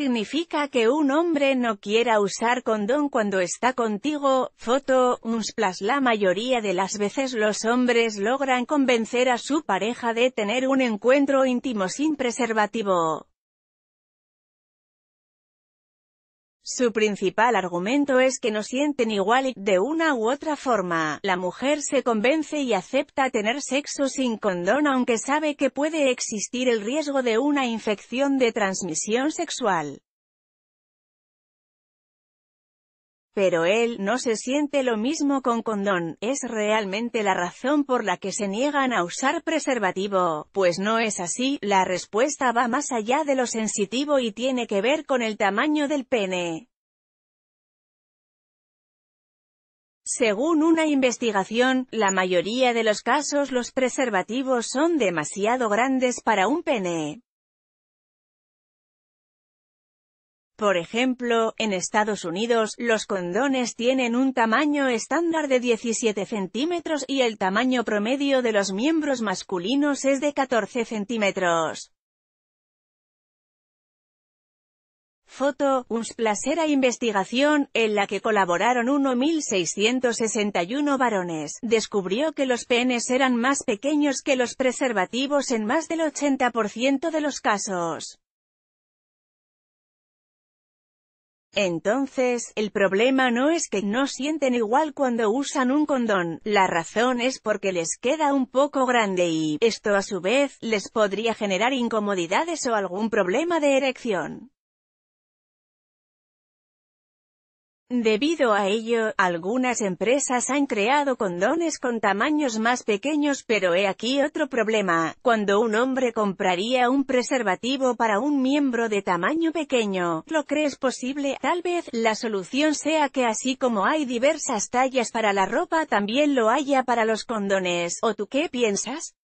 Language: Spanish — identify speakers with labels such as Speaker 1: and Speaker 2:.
Speaker 1: significa que un hombre no quiera usar condón cuando está contigo, foto, unsplash La mayoría de las veces los hombres logran convencer a su pareja de tener un encuentro íntimo sin preservativo. Su principal argumento es que no sienten igual y, de una u otra forma, la mujer se convence y acepta tener sexo sin condón aunque sabe que puede existir el riesgo de una infección de transmisión sexual. Pero él no se siente lo mismo con condón, es realmente la razón por la que se niegan a usar preservativo, pues no es así, la respuesta va más allá de lo sensitivo y tiene que ver con el tamaño del pene. Según una investigación, la mayoría de los casos los preservativos son demasiado grandes para un pene. Por ejemplo, en Estados Unidos, los condones tienen un tamaño estándar de 17 centímetros y el tamaño promedio de los miembros masculinos es de 14 centímetros. Foto, UNS Placera Investigación, en la que colaboraron 1.661 varones, descubrió que los penes eran más pequeños que los preservativos en más del 80% de los casos. Entonces, el problema no es que no sienten igual cuando usan un condón, la razón es porque les queda un poco grande y, esto a su vez, les podría generar incomodidades o algún problema de erección. Debido a ello, algunas empresas han creado condones con tamaños más pequeños pero he aquí otro problema, cuando un hombre compraría un preservativo para un miembro de tamaño pequeño, ¿lo crees posible? Tal vez, la solución sea que así como hay diversas tallas para la ropa también lo haya para los condones, ¿o tú qué piensas?